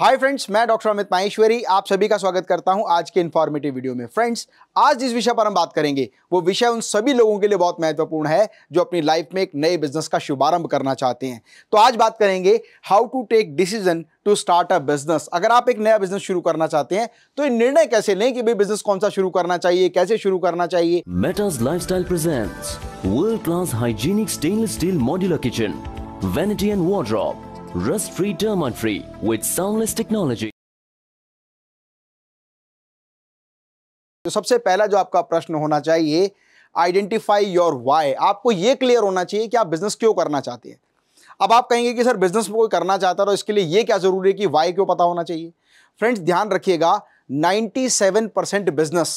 हाय friends मैं doctor Amit Maheshwari आप सभी का स्वागत करता हूं आज के इन्फॉर्मेटिव वीडियो में फ्रेंड्स आज जिस विषय पर हम बात करेंगे वो विषय उन सभी लोगों के लिए बहुत महत्वपूर्ण है जो अपनी लाइफ में एक नए बिजनेस का शुभारंभ करना चाहते हैं तो आज बात करेंगे how to take decision to start a business अगर आप एक नया बिजनेस शुरू करना चाहते हैं तो ये निर्णय कैसे लें कि भाई बिजनेस कौन सा शुरू करना चाहिए कैसे शुरू करना चाहिए life style presents world class hygienic stainless steel modular kitchen vanity and wardrobe Rust-free, termite-free with soundless technology. तो सबसे पहला जो आपका प्रश्न होना चाहिए आइडेंटिफाई योर वाई आपको यह क्लियर होना चाहिए कि आप बिजनेस क्यों करना चाहते हैं अब आप कहेंगे कि सर बिजनेस कोई करना चाहता है तो इसके लिए ये क्या ज़रूरी है कि वाई क्यों पता होना चाहिए फ्रेंड्स ध्यान रखिएगा 97 परसेंट बिजनेस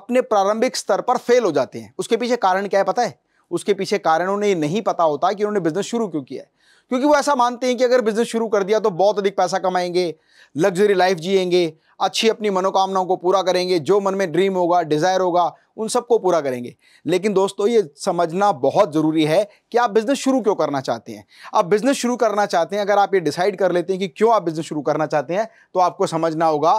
अपने प्रारंभिक स्तर पर फेल हो जाते हैं उसके पीछे कारण क्या है पता है उसके पीछे कारण उन्हें नहीं पता होता कि उन्होंने बिजनेस शुरू क्यों किया है क्योंकि वो ऐसा मानते हैं कि अगर बिजनेस शुरू कर दिया तो बहुत अधिक पैसा कमाएंगे लग्जरी लाइफ जिएंगे अच्छी अपनी मनोकामनाओं को पूरा करेंगे जो मन में ड्रीम होगा डिज़ायर होगा उन सबको पूरा करेंगे लेकिन दोस्तों ये समझना बहुत ज़रूरी है कि आप बिज़नेस शुरू क्यों करना चाहते हैं आप बिज़नेस शुरू करना चाहते हैं अगर आप ये डिसाइड कर लेते हैं कि क्यों आप बिज़नेस शुरू करना चाहते हैं तो आपको समझना होगा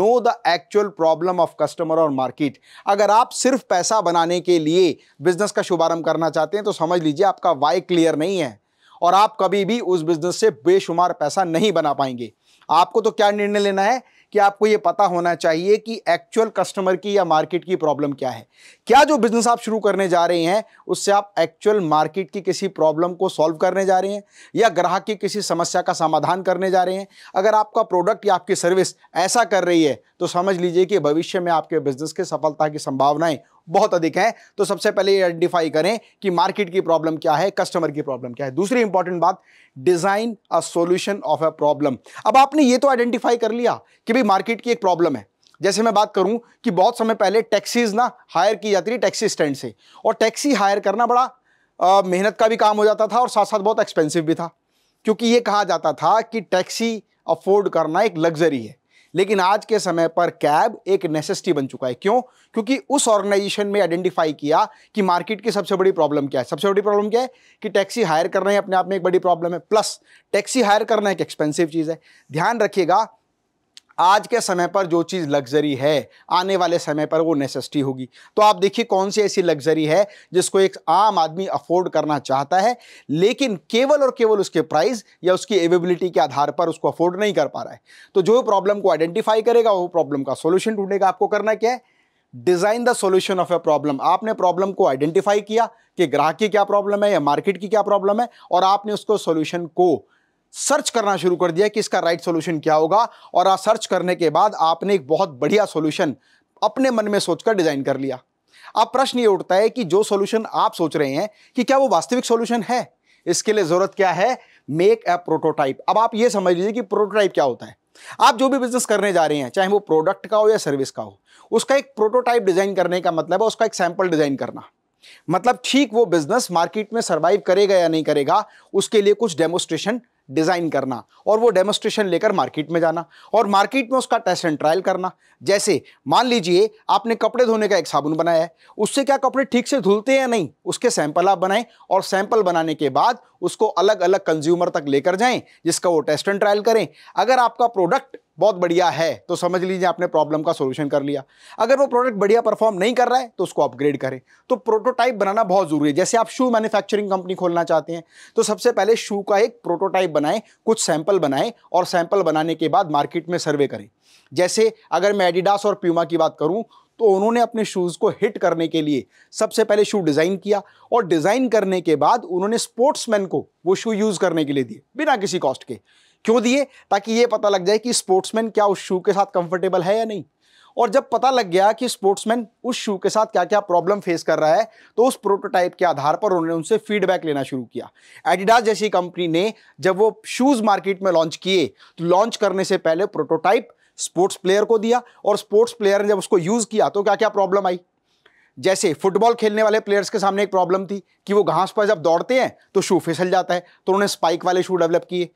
know the actual problem of customer और मार्केट अगर आप सिर्फ पैसा बनाने के लिए बिज़नेस का शुभारंभ करना चाहते हैं तो समझ लीजिए आपका वाई क्लियर नहीं है और आप कभी भी उस बिज़नेस से बेशुमार पैसा नहीं बना पाएंगे आपको तो क्या निर्णय लेना है कि आपको ये पता होना चाहिए कि एक्चुअल कस्टमर की या मार्केट की प्रॉब्लम क्या है क्या जो बिज़नेस आप शुरू करने जा रहे हैं उससे आप एक्चुअल मार्केट की किसी प्रॉब्लम को सॉल्व करने जा रहे हैं या ग्राहक की किसी समस्या का समाधान करने जा रहे हैं अगर आपका प्रोडक्ट या आपकी सर्विस ऐसा कर रही है तो समझ लीजिए कि भविष्य में आपके बिज़नेस के सफलता की संभावनाएं बहुत अधिक हैं तो सबसे पहले ये आइडेंटिफाई करें कि मार्केट की प्रॉब्लम क्या है कस्टमर की प्रॉब्लम क्या है दूसरी इंपॉर्टेंट बात design a solution of a problem अब आपने ये तो आइडेंटिफाई कर लिया कि भाई मार्केट की एक प्रॉब्लम है जैसे मैं बात करूं कि बहुत समय पहले टैक्सीज ना हायर की जाती थी टैक्सी स्टैंड से और टैक्सी हायर करना बड़ा मेहनत का भी काम हो जाता था और साथ साथ बहुत एक्सपेंसिव भी था क्योंकि ये कहा जाता था कि टैक्सी अफोर्ड करना एक लग्जरी है लेकिन आज के समय पर कैब एक नेसेसिटी बन चुका है क्यों क्योंकि उस ऑर्गेनाइजेशन में आइडेंटिफाई किया कि मार्केट की सबसे बड़ी प्रॉब्लम क्या है सबसे बड़ी प्रॉब्लम क्या है कि टैक्सी हायर करना ही अपने आप में एक बड़ी प्रॉब्लम है प्लस टैक्सी हायर करना एक एक्सपेंसिव चीज़ है ध्यान रखिएगा आज के समय पर जो चीज़ लग्जरी है आने वाले समय पर वो नेसेसिटी होगी तो आप देखिए कौन सी ऐसी लग्जरी है जिसको एक आम आदमी अफोर्ड करना चाहता है लेकिन केवल और केवल उसके प्राइस या उसकी एवेबिलिटी के आधार पर उसको अफोर्ड नहीं कर पा रहा है तो जो प्रॉब्लम को आइडेंटिफाई करेगा वो प्रॉब्लम का सोल्यूशन ढूंढेगा आपको करना क्या है design the solution of a problem आपने प्रॉब्लम को आइडेंटिफाई किया कि ग्राहक की क्या प्रॉब्लम है या मार्केट की क्या प्रॉब्लम है और आपने उसको सोल्यूशन को सर्च करना शुरू कर दिया कि इसका राइट सोल्यूशन क्या होगा और आप सर्च करने के बाद आपने एक बहुत बढ़िया सोल्यूशन अपने मन में सोचकर डिज़ाइन कर लिया अब प्रश्न ये उठता है कि जो सोल्यूशन आप सोच रहे हैं कि क्या वो वास्तविक सोल्यूशन है इसके लिए ज़रूरत क्या है मेक ए प्रोटोटाइप अब आप ये समझ लीजिए कि प्रोटोटाइप क्या होता है आप जो भी बिजनेस करने जा रहे हैं चाहे वो प्रोडक्ट का हो या सर्विस का हो उसका एक प्रोटोटाइप डिज़ाइन करने का मतलब है उसका एक सैंपल डिज़ाइन करना मतलब ठीक वो बिजनेस मार्केट में सर्वाइव करेगा या नहीं करेगा उसके लिए कुछ डेमोस्ट्रेशन डिज़ाइन करना और वो डेमोस्ट्रेशन लेकर मार्केट में जाना और मार्केट में उसका टेस्ट एंड ट्रायल करना जैसे मान लीजिए आपने कपड़े धोने का एक साबुन बनाया है उससे क्या कपड़े ठीक से धुलते हैं या नहीं उसके सैंपल आप बनाएं और सैंपल बनाने के बाद उसको अलग अलग कंज्यूमर तक लेकर जाएं जिसका वो टेस्ट एंड ट्रायल करें अगर आपका प्रोडक्ट बहुत बढ़िया है तो समझ लीजिए आपने प्रॉब्लम का सोल्यूशन कर लिया अगर वो प्रोडक्ट बढ़िया परफॉर्म नहीं कर रहा है तो उसको अपग्रेड करें तो प्रोटोटाइप बनाना बहुत ज़रूरी है जैसे आप शू मैन्युफैक्चरिंग कंपनी खोलना चाहते हैं तो सबसे पहले शू का एक प्रोटोटाइप बनाएं कुछ सैंपल बनाएं और सैंपल बनाने के बाद मार्केट में सर्वे करें जैसे अगर मैं एडिडास और प्यूमा की बात करूं तो उन्होंने अपने शूज़ को हिट करने के लिए सबसे पहले शू डिज़ाइन किया और डिज़ाइन करने के बाद उन्होंने स्पोर्ट्समैन को वो शू यूज़ करने के लिए दिए बिना किसी कॉस्ट के क्यों दिए ताकि ये पता लग जाए कि स्पोर्ट्समैन क्या उस शू के साथ कंफर्टेबल है या नहीं और जब पता लग गया कि स्पोर्ट्समैन उस शू के साथ क्या क्या प्रॉब्लम फेस कर रहा है तो उस प्रोटोटाइप के आधार पर उन्होंने उनसे फीडबैक लेना शुरू किया एडिडास जैसी कंपनी ने जब वो शूज़ मार्केट में लॉन्च किए तो लॉन्च करने से पहले प्रोटोटाइप स्पोर्ट्स प्लेयर को दिया और स्पोर्ट्स प्लेयर ने जब उसको यूज़ किया तो क्या क्या प्रॉब्लम आई जैसे फुटबॉल खेलने वाले प्लेयर्स के सामने एक प्रॉब्लम थी कि वो घास पर जब दौड़ते हैं तो शू फिसल जाता है तो उन्होंने स्पाइक वाले शू डेवलप किए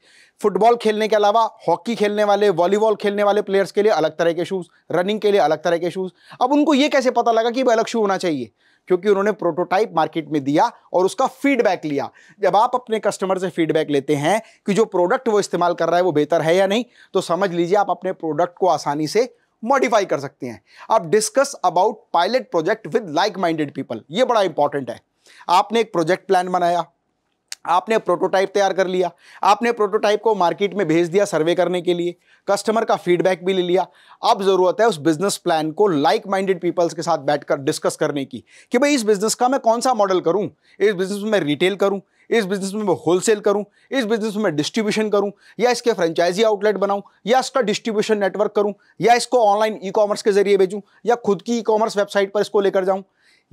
फुटबॉल खेलने के अलावा हॉकी खेलने वाले वॉलीबॉल खेलने वाले प्लेयर्स के लिए अलग तरह के शूज़ रनिंग के लिए अलग तरह के शूज़ अब उनको ये कैसे पता लगा कि वह अलग शू होना चाहिए क्योंकि उन्होंने प्रोटोटाइप मार्केट में दिया और उसका फीडबैक लिया जब आप अपने कस्टमर से फीडबैक लेते हैं कि जो प्रोडक्ट वो इस्तेमाल कर रहा है वो बेहतर है या नहीं तो समझ लीजिए आप अपने प्रोडक्ट को आसानी से मॉडिफाई कर सकते हैं आप discuss about pilot project with like minded people ये बड़ा इंपॉर्टेंट है आपने एक प्रोजेक्ट प्लान बनाया आपने प्रोटोटाइप तैयार कर लिया आपने प्रोटोटाइप को मार्केट में भेज दिया सर्वे करने के लिए कस्टमर का फीडबैक भी ले लिया अब ज़रूरत है उस बिज़नेस प्लान को लाइक माइंडेड पीपल्स के साथ बैठकर डिस्कस करने की कि भाई इस बिज़नेस का मैं कौन सा मॉडल करूं इस बिज़नेस में रिटेल करूं इस बिज़नेस में मैं होलसेल करूं इस बिज़नेस में डिस्ट्रीब्यूशन करूं या इसके फ्रेंचाइजी आउटलेट बनाऊं या इसका डिस्ट्रीब्यूशन नेटवर्क करूं या इसको ऑनलाइन ई कॉमर्स के जरिए भेजूं या खुद की ई कॉमर्स वेबसाइट पर इसको लेकर जाऊं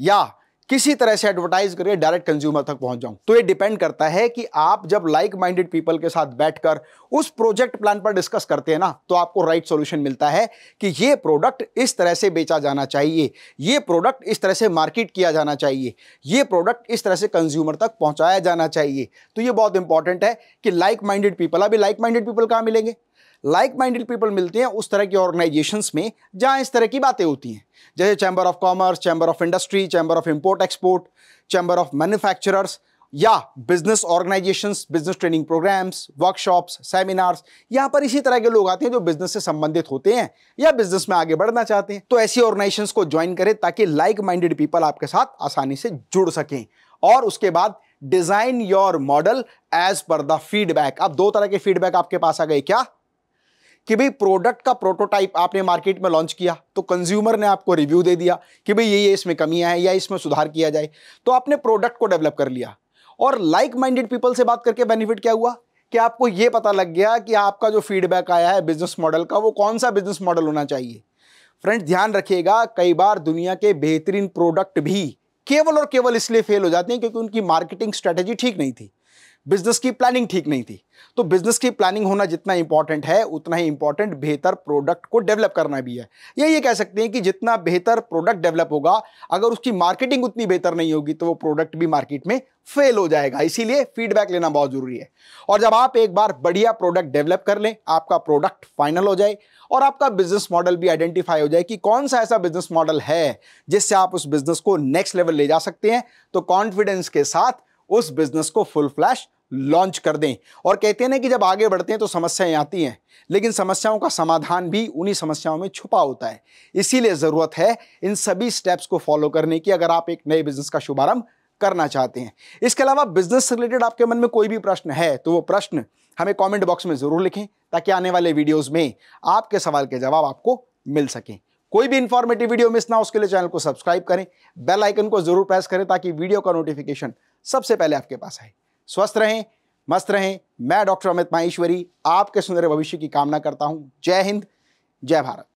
या किसी तरह से एडवर्टाइज करके डायरेक्ट कंज्यूमर तक पहुंच जाऊं तो ये डिपेंड करता है कि आप जब लाइक माइंडेड पीपल के साथ बैठकर उस प्रोजेक्ट प्लान पर डिस्कस करते हैं ना तो आपको राइट सॉल्यूशन मिलता है कि ये प्रोडक्ट इस तरह से बेचा जाना चाहिए ये प्रोडक्ट इस तरह से मार्केट किया जाना चाहिए ये प्रोडक्ट इस तरह से कंज्यूमर तक पहुंचाया जाना चाहिए तो ये बहुत इंपॉर्टेंट है कि लाइक माइंडेड पीपल अभी लाइक माइंडेड पीपल कहाँ मिलेंगे लाइक माइंडेड पीपल मिलते हैं उस तरह की ऑर्गेनाइजेशंस में जहाँ इस तरह की बातें होती हैं जैसे chamber of commerce chamber of industry chamber of import export chamber of manufacturers या business organisations business training programmes workshops seminars यहाँ पर इसी तरह के लोग आते हैं जो बिजनेस से संबंधित होते हैं या बिजनेस में आगे बढ़ना चाहते हैं तो ऐसी ऑर्गेनाइजेशंस को ज्वाइन करें ताकि लाइक माइंडेड पीपल आपके साथ आसानी से जुड़ सकें और उसके बाद design your model as per the feedback अब दो तरह के फीडबैक आपके पास आ गए क्या कि भाई प्रोडक्ट का प्रोटोटाइप आपने मार्केट में लॉन्च किया तो कंज्यूमर ने आपको रिव्यू दे दिया कि भाई ये ये इसमें कमियां हैं या इसमें सुधार किया जाए तो आपने प्रोडक्ट को डेवलप कर लिया और लाइक माइंडेड पीपल से बात करके बेनिफिट क्या हुआ कि आपको ये पता लग गया कि आपका जो फीडबैक आया है बिजनेस मॉडल का वो कौन सा बिजनेस मॉडल होना चाहिए फ्रेंड्स ध्यान रखिएगा कई बार दुनिया के बेहतरीन प्रोडक्ट भी केवल और केवल इसलिए फेल हो जाते हैं क्योंकि उनकी मार्केटिंग स्ट्रेटेजी ठीक नहीं थी बिजनेस की प्लानिंग ठीक नहीं थी तो बिजनेस की प्लानिंग होना जितना इंपॉर्टेंट है उतना ही इंपॉर्टेंट बेहतर प्रोडक्ट को डेवलप करना भी है या ये कह सकते हैं कि जितना बेहतर प्रोडक्ट डेवलप होगा अगर उसकी मार्केटिंग उतनी बेहतर नहीं होगी तो वो प्रोडक्ट भी मार्केट में फेल हो जाएगा इसीलिए फीडबैक लेना बहुत जरूरी है और जब आप एक बार बढ़िया प्रोडक्ट डेवलप कर लें आपका प्रोडक्ट फाइनल हो जाए और आपका बिजनेस मॉडल भी आइडेंटिफाई हो जाए कि कौन सा ऐसा बिजनेस मॉडल है जिससे आप उस बिजनेस को नेक्स्ट लेवल ले जा सकते हैं तो कॉन्फिडेंस के साथ उस बिजनेस को फुल फ्लैश लॉन्च कर दें और कहते हैं ना कि जब आगे बढ़ते हैं तो समस्याएं आती हैं लेकिन समस्याओं का समाधान भी उन्हीं समस्याओं में छुपा होता है इसीलिए ज़रूरत है इन सभी स्टेप्स को फॉलो करने की अगर आप एक नए बिजनेस का शुभारंभ करना चाहते हैं इसके अलावा बिजनेस से रिलेटेड आपके मन में कोई भी प्रश्न है तो वो प्रश्न हमें कॉमेंट बॉक्स में ज़रूर लिखें ताकि आने वाले वीडियोज़ में आपके सवाल के जवाब आपको मिल सकें कोई भी इंफॉर्मेटिव वीडियो मिस ना उसके लिए चैनल को सब्सक्राइब करें बेल आइकन को जरूर प्रेस करें ताकि वीडियो का नोटिफिकेशन सबसे पहले आपके पास आए स्वस्थ रहें मस्त रहें मैं डॉक्टर अमित माहेश्वरी आपके सुंदर भविष्य की कामना करता हूं जय हिंद जय भारत